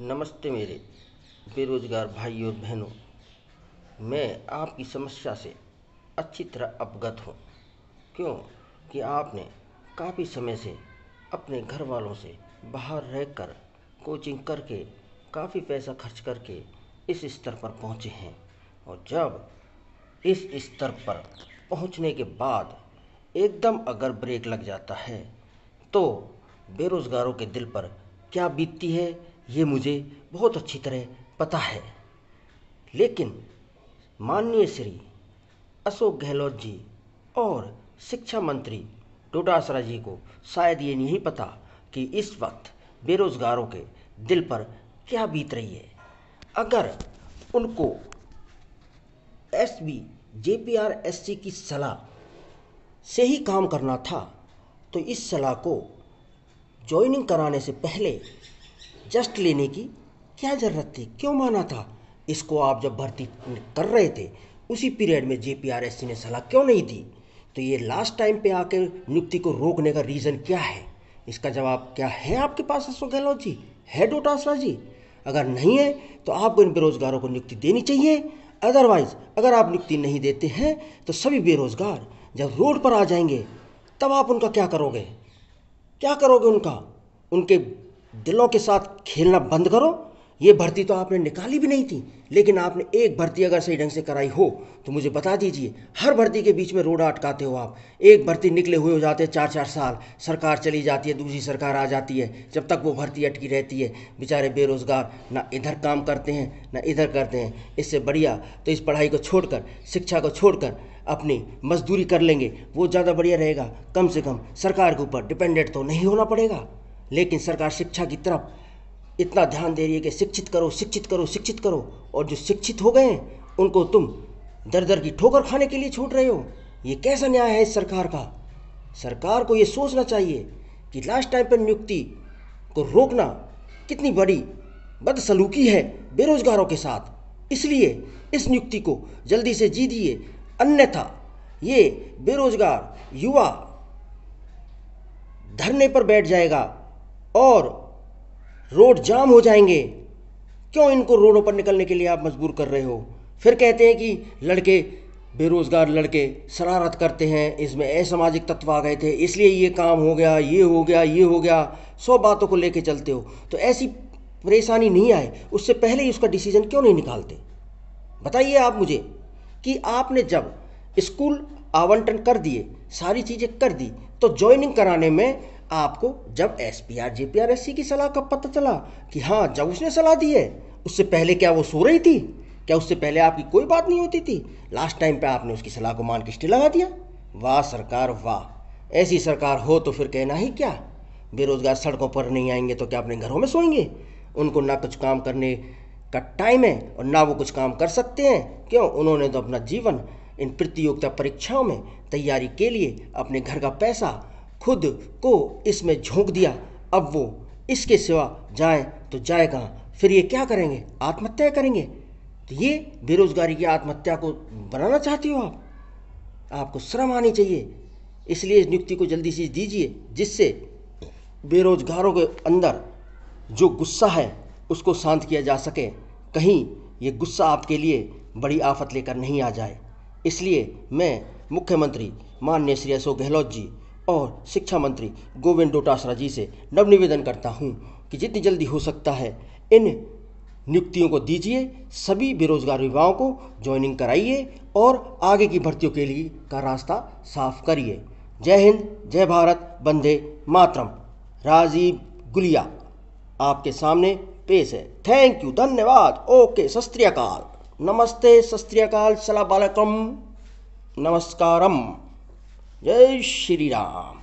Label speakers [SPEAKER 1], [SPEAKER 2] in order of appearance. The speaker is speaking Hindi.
[SPEAKER 1] नमस्ते मेरे बेरोजगार भाई और बहनों मैं आपकी समस्या से अच्छी तरह अवगत हूँ क्यों कि आपने काफ़ी समय से अपने घर वालों से बाहर रहकर कोचिंग करके काफ़ी पैसा खर्च करके इस स्तर पर पहुँचे हैं और जब इस स्तर पर पहुँचने के बाद एकदम अगर ब्रेक लग जाता है तो बेरोज़गारों के दिल पर क्या बीतती है ये मुझे बहुत अच्छी तरह पता है लेकिन माननीय श्री अशोक गहलोत जी और शिक्षा मंत्री डोडासरा जी को शायद ये नहीं पता कि इस वक्त बेरोज़गारों के दिल पर क्या बीत रही है अगर उनको S B J P R S C की सलाह से ही काम करना था तो इस सलाह को जॉइनिंग कराने से पहले एडजस्ट लेने की क्या ज़रूरत थी क्यों माना था इसको आप जब भर्ती कर रहे थे उसी पीरियड में जे ने सलाह क्यों नहीं दी तो ये लास्ट टाइम पे आके नियुक्ति को रोकने का रीज़न क्या है इसका जवाब क्या है आपके पास अशोक गहलोत जी है डोटासरा जी अगर नहीं है तो आपको इन बेरोज़गारों को नियुक्ति देनी चाहिए अदरवाइज़ अगर आप नियुक्ति नहीं देते हैं तो सभी बेरोज़गार जब रोड पर आ जाएंगे तब आप उनका क्या करोगे क्या करोगे उनका उनके दिलों के साथ खेलना बंद करो ये भर्ती तो आपने निकाली भी नहीं थी लेकिन आपने एक भर्ती अगर सही ढंग से कराई हो तो मुझे बता दीजिए हर भर्ती के बीच में रोड़ा अटकाते हो आप एक भर्ती निकले हुए हो जाते हैं चार चार साल सरकार चली जाती है दूसरी सरकार आ जाती है जब तक वो भर्ती अटकी रहती है बेचारे बेरोज़गार ना इधर काम करते हैं ना इधर करते हैं इससे बढ़िया तो इस पढ़ाई को छोड़कर शिक्षा को छोड़कर अपनी मजदूरी कर लेंगे वो ज़्यादा बढ़िया रहेगा कम से कम सरकार के ऊपर डिपेंडेंट तो नहीं होना पड़ेगा लेकिन सरकार शिक्षा की तरफ इतना ध्यान दे रही है कि शिक्षित करो शिक्षित करो शिक्षित करो और जो शिक्षित हो गए उनको तुम दर दर की ठोकर खाने के लिए छूट रहे हो ये कैसा न्याय है इस सरकार का सरकार को ये सोचना चाहिए कि लास्ट टाइम पर नियुक्ति को रोकना कितनी बड़ी बदसलूकी है बेरोजगारों के साथ इसलिए इस नियुक्ति को जल्दी से जी दिए अन्यथा ये बेरोजगार युवा धरने पर बैठ जाएगा और रोड जाम हो जाएंगे क्यों इनको रोडों पर निकलने के लिए आप मजबूर कर रहे हो फिर कहते हैं कि लड़के बेरोज़गार लड़के शरारत करते हैं इसमें असामाजिक तत्व आ गए थे इसलिए ये काम हो गया ये हो गया ये हो गया सौ बातों को लेके चलते हो तो ऐसी परेशानी नहीं आए उससे पहले ही उसका डिसीजन क्यों नहीं निकालते बताइए आप मुझे कि आपने जब स्कूल आवंटन कर दिए सारी चीज़ें कर दी तो ज्वाइनिंग कराने में आपको जब S P R J P R S C की सलाह का पता चला कि हाँ जब उसने सलाह दी है उससे पहले क्या वो सो रही थी क्या उससे पहले आपकी कोई बात नहीं होती थी लास्ट टाइम पे आपने उसकी सलाह को मान के स्टे लगा दिया वाह सरकार वाह ऐसी सरकार हो तो फिर कहना ही क्या बेरोजगार सड़कों पर नहीं आएंगे तो क्या अपने घरों में सोएंगे उनको ना कुछ काम करने का टाइम है और ना वो कुछ काम कर सकते हैं क्यों उन्होंने तो अपना जीवन इन प्रतियोगिता परीक्षाओं में तैयारी के लिए अपने घर का पैसा खुद को इसमें झोंक दिया अब वो इसके सिवा जाए तो जाए कहाँ फिर ये क्या करेंगे आत्महत्या करेंगे तो ये बेरोजगारी की आत्महत्या को बनाना चाहते हो आप आपको श्रम आनी चाहिए इसलिए इस नियुक्ति को जल्दी से दीजिए जिससे बेरोजगारों के अंदर जो गुस्सा है उसको शांत किया जा सके कहीं ये गुस्सा आपके लिए बड़ी आफत लेकर नहीं आ जाए इसलिए मैं मुख्यमंत्री माननीय श्री अशोक गहलोत जी और शिक्षा मंत्री गोविंद डोटासरा जी से नव निवेदन करता हूँ कि जितनी जल्दी हो सकता है इन नियुक्तियों को दीजिए सभी बेरोजगार युवाओं को ज्वाइनिंग कराइए और आगे की भर्तियों के लिए का रास्ता साफ करिए जय हिंद जय भारत बंदे मातरम राजीव गुलिया आपके सामने पेश है थैंक यू धन्यवाद ओके सस्त्रियकाल नमस्ते सस्त्रियकाल सला नमस्कारम जय श्री राम